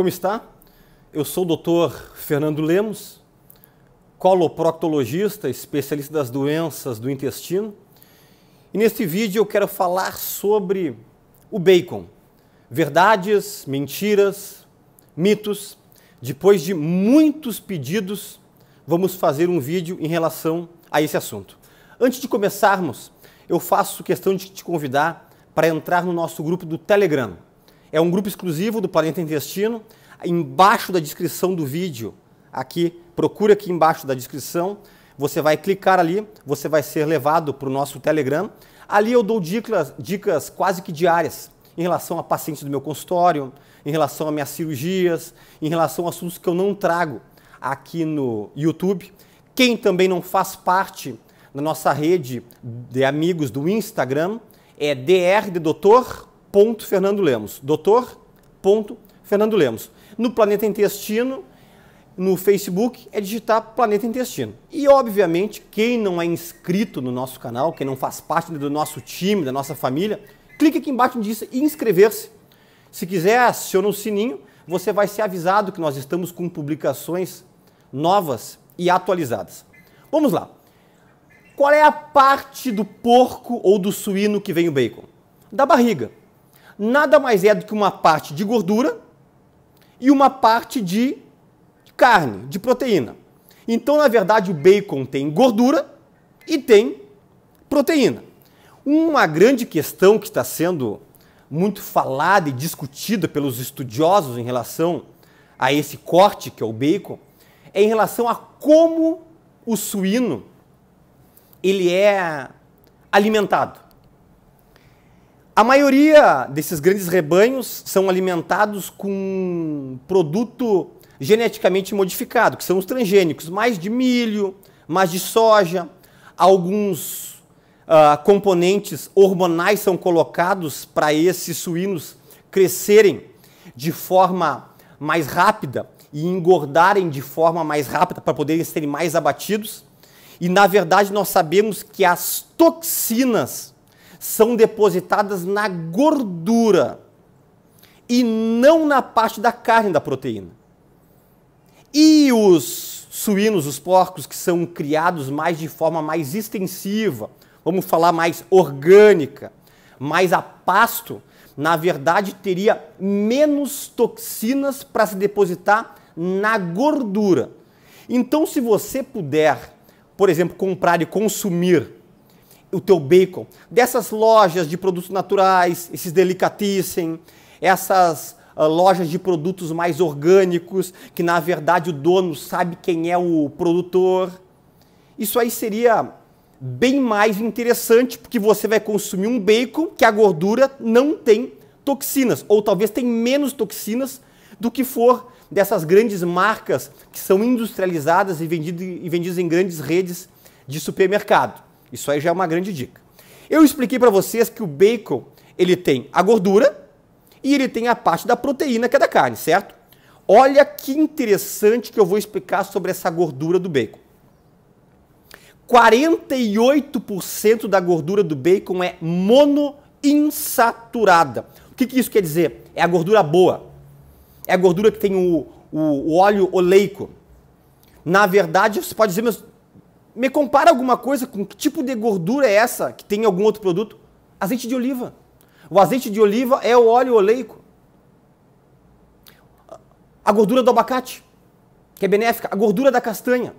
Como está? Eu sou o Dr. Fernando Lemos, coloproctologista, especialista das doenças do intestino. E neste vídeo eu quero falar sobre o bacon. Verdades, mentiras, mitos. Depois de muitos pedidos, vamos fazer um vídeo em relação a esse assunto. Antes de começarmos, eu faço questão de te convidar para entrar no nosso grupo do Telegram. É um grupo exclusivo do Planeta Intestino embaixo da descrição do vídeo, aqui, procura aqui embaixo da descrição, você vai clicar ali, você vai ser levado para o nosso Telegram. Ali eu dou dicas, dicas quase que diárias em relação a pacientes do meu consultório, em relação a minhas cirurgias, em relação a assuntos que eu não trago aqui no YouTube. Quem também não faz parte da nossa rede de amigos do Instagram é dr de doutor no Planeta Intestino, no Facebook, é digitar Planeta Intestino. E, obviamente, quem não é inscrito no nosso canal, quem não faz parte do nosso time, da nossa família, clique aqui embaixo onde diz inscrever-se. Se quiser, aciona o sininho, você vai ser avisado que nós estamos com publicações novas e atualizadas. Vamos lá. Qual é a parte do porco ou do suíno que vem o bacon? Da barriga. Nada mais é do que uma parte de gordura e uma parte de carne, de proteína. Então, na verdade, o bacon tem gordura e tem proteína. Uma grande questão que está sendo muito falada e discutida pelos estudiosos em relação a esse corte que é o bacon é em relação a como o suíno ele é alimentado. A maioria desses grandes rebanhos são alimentados com produto geneticamente modificado, que são os transgênicos, mais de milho, mais de soja, alguns uh, componentes hormonais são colocados para esses suínos crescerem de forma mais rápida e engordarem de forma mais rápida para poderem serem mais abatidos. E na verdade nós sabemos que as toxinas são depositadas na gordura e não na parte da carne da proteína. E os suínos, os porcos que são criados mais de forma mais extensiva, vamos falar mais orgânica, mais a pasto, na verdade teria menos toxinas para se depositar na gordura. Então, se você puder, por exemplo, comprar e consumir o teu bacon. Dessas lojas de produtos naturais, esses delicatessen, essas uh, lojas de produtos mais orgânicos, que na verdade o dono sabe quem é o produtor. Isso aí seria bem mais interessante, porque você vai consumir um bacon que a gordura não tem toxinas, ou talvez tem menos toxinas do que for dessas grandes marcas que são industrializadas e vendidas, e vendidas em grandes redes de supermercado. Isso aí já é uma grande dica. Eu expliquei para vocês que o bacon ele tem a gordura e ele tem a parte da proteína que é da carne, certo? Olha que interessante que eu vou explicar sobre essa gordura do bacon. 48% da gordura do bacon é monoinsaturada. O que, que, isso quer dizer? É a gordura boa. É a gordura que tem o, o, o óleo oleico. Na verdade, você pode dizer, mas me compara alguma coisa com que tipo de gordura é essa que tem em algum outro produto? Azeite de oliva. O azeite de oliva é o óleo oleico. A gordura do abacate, que é benéfica. A gordura da castanha.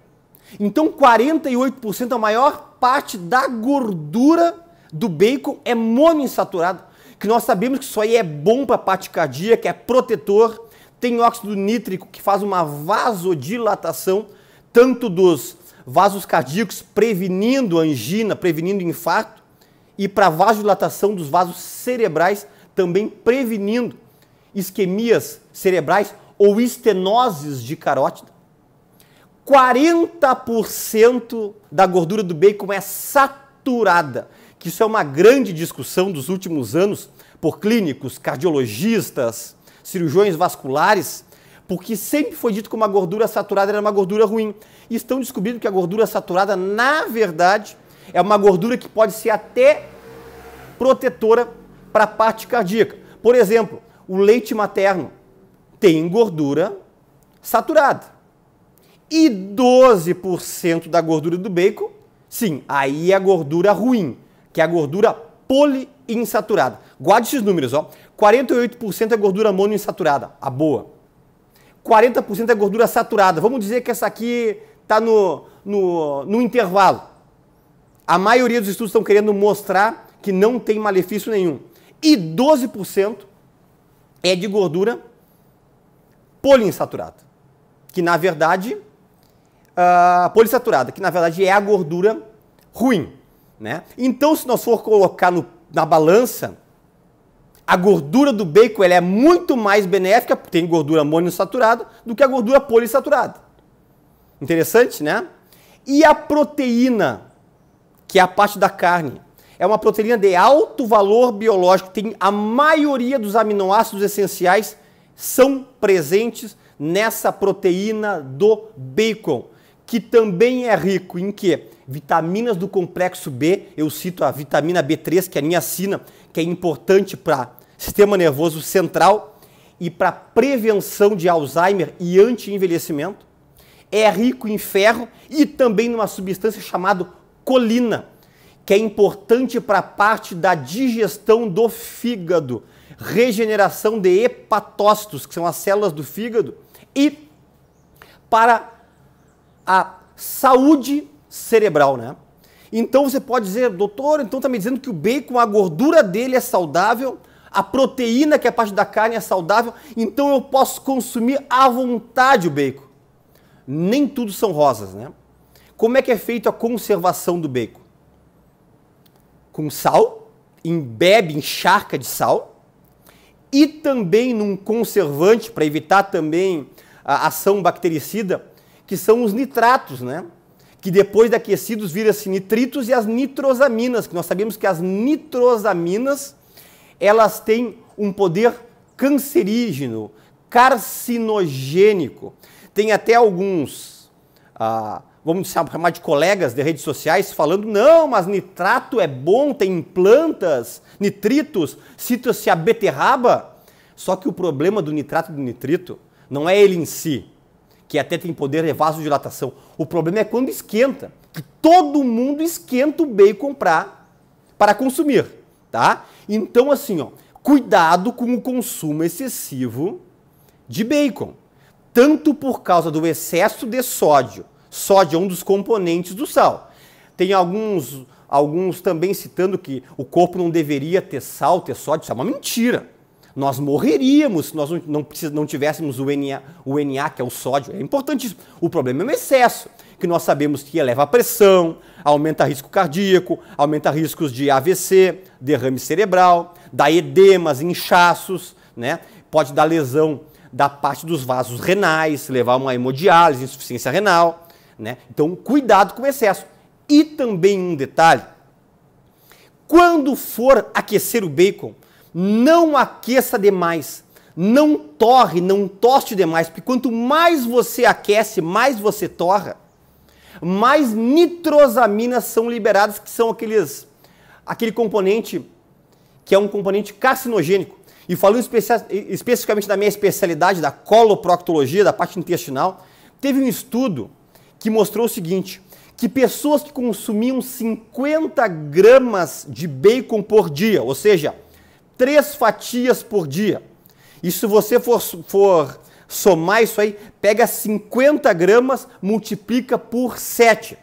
Então, 48% a maior parte da gordura do bacon é monoinsaturada, que nós sabemos que isso aí é bom para a parte cardíaca, é protetor, tem óxido nítrico que faz uma vasodilatação tanto dos vasos cardíacos, prevenindo angina, prevenindo infarto, e para vasodilatação dos vasos cerebrais, também prevenindo isquemias cerebrais ou estenoses de carótida. 40% da gordura do bacon é saturada, que isso é uma grande discussão dos últimos anos por clínicos, cardiologistas, cirurgiões vasculares porque sempre foi dito que uma gordura saturada era uma gordura ruim. E estão descobrindo que a gordura saturada, na verdade, é uma gordura que pode ser até protetora para a parte cardíaca. Por exemplo, o leite materno tem gordura saturada. E 12% da gordura do bacon, sim, aí é a gordura ruim, que é a gordura poliinsaturada. Guarde esses números, ó. 48% é gordura monoinsaturada, a boa. 40% é gordura saturada. Vamos dizer que essa aqui está no, no, no intervalo. A maioria dos estudos estão querendo mostrar que não tem malefício nenhum. E 12% é de gordura poliinsaturada, que na verdade, uh, poliinsaturada, que na verdade é a gordura ruim. Né? Então, se nós for colocar no, na balança, a gordura do bacon ela é muito mais benéfica, tem gordura monoinsaturada, do que a gordura polissaturada. Interessante, né? E a proteína, que é a parte da carne, é uma proteína de alto valor biológico, tem a maioria dos aminoácidos essenciais são presentes nessa proteína do bacon, que também é rico em quê? Vitaminas do complexo B, eu cito a vitamina B3, que é a niacina, que é importante para sistema nervoso central e para prevenção de Alzheimer e anti-envelhecimento. É rico em ferro e também numa substância chamada colina, que é importante para a parte da digestão do fígado, regeneração de hepatócitos, que são as células do fígado, e para a saúde cerebral, né? Então você pode dizer, doutor, então está me dizendo que o bacon, a gordura dele é saudável? a proteína que é parte da carne é saudável, então eu posso consumir à vontade o bacon. Nem tudo são rosas, né? Como é que é feita a conservação do bacon? Com sal, embebe, encharca de sal, e também num conservante, para evitar também a ação bactericida, que são os nitratos, né? que depois de aquecidos viram-se nitritos e as nitrosaminas, que nós sabemos que as nitrosaminas elas têm um poder cancerígeno, carcinogênico. Tem até alguns, ah, vamos chamar de colegas de redes sociais, falando: não, mas nitrato é bom, tem plantas, nitritos, cita-se a beterraba. Só que o problema do nitrato e do nitrito não é ele em si, que até tem poder de vasodilatação. O problema é quando esquenta, que todo mundo esquenta o bacon para consumir, tá? Então, assim, ó, cuidado com o consumo excessivo de bacon, tanto por causa do excesso de sódio. Sódio é um dos componentes do sal. Tem alguns, alguns também citando que o corpo não deveria ter sal, ter sódio. Isso é uma mentira. Nós morreríamos se nós não, não, não tivéssemos o NA, o NA, que é o sódio. É importantíssimo. O problema é o excesso que nós sabemos que eleva a pressão, aumenta risco cardíaco, aumenta riscos de AVC, derrame cerebral, dá edemas, inchaços, né? pode dar lesão da parte dos vasos renais, levar a uma hemodiálise, insuficiência renal. Né? Então, cuidado com o excesso. E também um detalhe: quando for aquecer o bacon, não aqueça demais. Não torre, não toste demais, porque quanto mais você aquece, mais você torra, mais nitrosaminas são liberadas, que são aqueles aquele componente que é um componente carcinogênico. E falando especi especificamente da minha especialidade, da coloproctologia, da parte intestinal, teve um estudo que mostrou o seguinte, que pessoas que consumiam 50 gramas de bacon por dia, ou seja, três fatias por dia, e se você for, for somar isso aí, pega 50 gramas, multiplica por 7.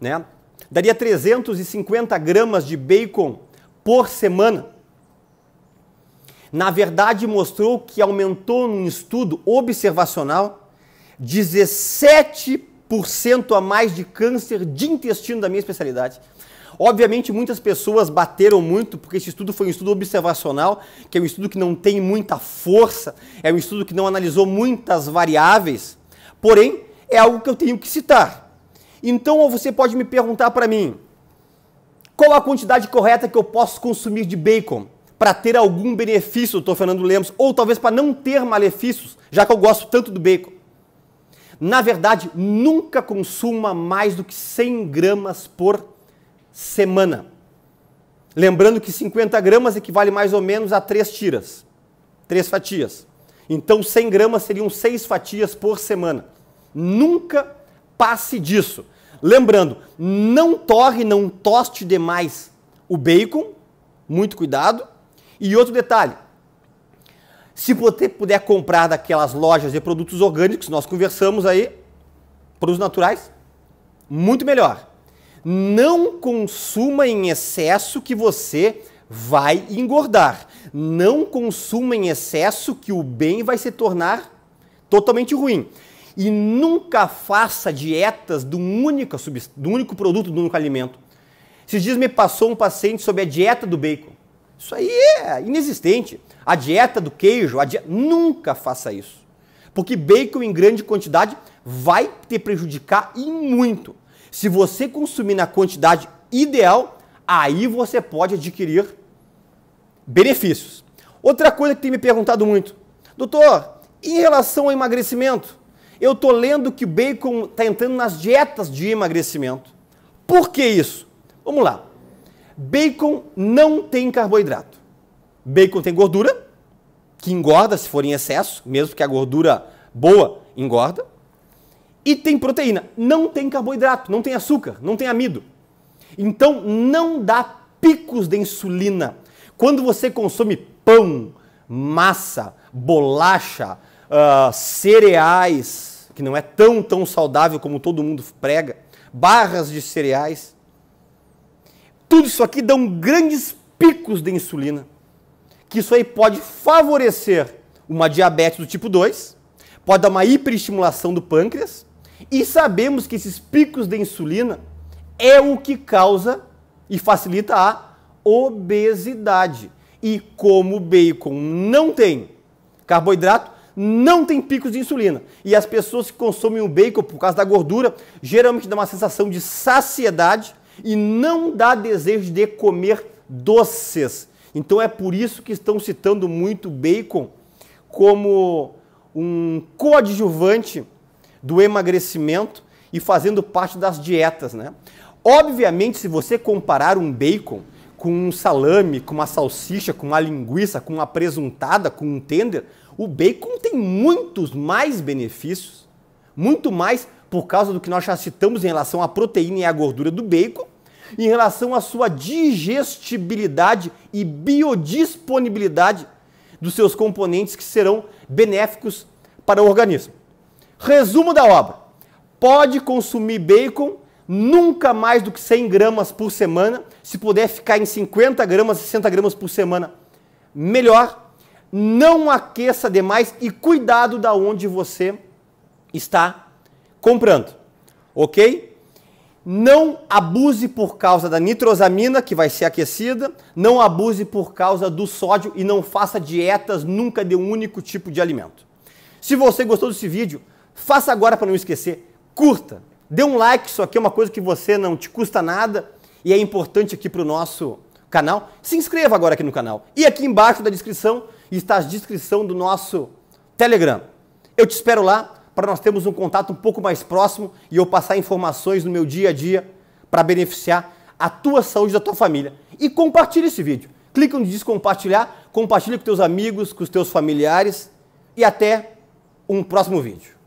Né? Daria 350 gramas de bacon por semana. Na verdade, mostrou que aumentou num estudo observacional 17% a mais de câncer de intestino da minha especialidade. Obviamente, muitas pessoas bateram muito, porque esse estudo foi um estudo observacional, que é um estudo que não tem muita força, é um estudo que não analisou muitas variáveis, porém, é algo que eu tenho que citar. Então, você pode me perguntar para mim, qual a quantidade correta que eu posso consumir de bacon? para ter algum benefício, doutor Fernando Lemos, ou talvez para não ter malefícios, já que eu gosto tanto do bacon. Na verdade, nunca consuma mais do que 100 gramas por semana. Lembrando que 50 gramas equivale mais ou menos a três tiras, três fatias. Então 100 gramas seriam seis fatias por semana. Nunca passe disso. Lembrando, não torre, não toste demais o bacon, muito cuidado. E outro detalhe, se você puder comprar daquelas lojas de produtos orgânicos, nós conversamos aí, produtos naturais, muito melhor. Não consuma em excesso que você vai engordar. Não consuma em excesso que o bem vai se tornar totalmente ruim. E nunca faça dietas de um único, de um único produto, de um único alimento. Esses dias me passou um paciente sobre a dieta do bacon. Isso aí é inexistente. A dieta do queijo, a dieta... nunca faça isso. Porque bacon em grande quantidade vai te prejudicar e muito. Se você consumir na quantidade ideal, aí você pode adquirir benefícios. Outra coisa que tem me perguntado muito, doutor, em relação ao emagrecimento, eu tô lendo que o bacon está entrando nas dietas de emagrecimento. Por que isso? Vamos lá. Bacon não tem carboidrato. Bacon tem gordura, que engorda se for em excesso, mesmo que a gordura boa engorda e tem proteína. Não tem carboidrato, não tem açúcar, não tem amido. Então não dá picos de insulina. Quando você consome pão, massa, bolacha, uh, cereais, que não é tão tão saudável como todo mundo prega, barras de cereais, tudo isso aqui dão grandes picos de insulina, que isso aí pode favorecer uma diabetes do tipo 2, pode dar uma hiperestimulação do pâncreas, e sabemos que esses picos de insulina é o que causa e facilita a obesidade. E como o bacon não tem carboidrato, não tem picos de insulina. E as pessoas que consomem o bacon por causa da gordura, geralmente dá uma sensação de saciedade e não dá desejo de comer doces. Então é por isso que estão citando muito bacon como um coadjuvante do emagrecimento e fazendo parte das dietas, né? Obviamente, se você comparar um bacon com um salame, com uma salsicha, com uma linguiça, com uma presuntada, com um tender, o bacon tem muitos mais benefícios, muito mais por causa do que nós já citamos em relação à proteína e à gordura do bacon, em relação à sua digestibilidade e biodisponibilidade dos seus componentes que serão benéficos para o organismo. Resumo da obra: pode consumir bacon nunca mais do que 100 gramas por semana. Se puder ficar em 50 gramas, 60 gramas por semana, melhor. Não aqueça demais e cuidado da onde você está comprando, ok? Não abuse por causa da nitrosamina, que vai ser aquecida, não abuse por causa do sódio e não faça dietas nunca de um único tipo de alimento. Se você gostou desse vídeo, Faça agora para não esquecer. Curta, dê um like, isso aqui é uma coisa que você não te custa nada e é importante aqui para o nosso canal. Se inscreva agora aqui no canal. E aqui embaixo da descrição está a descrição do nosso Telegram. Eu te espero lá para nós termos um contato um pouco mais próximo e eu passar informações no meu dia a dia para beneficiar a tua saúde da tua família. E compartilhe esse vídeo. Clica onde diz compartilhar, compartilha com teus amigos, com os teus familiares e até um próximo vídeo.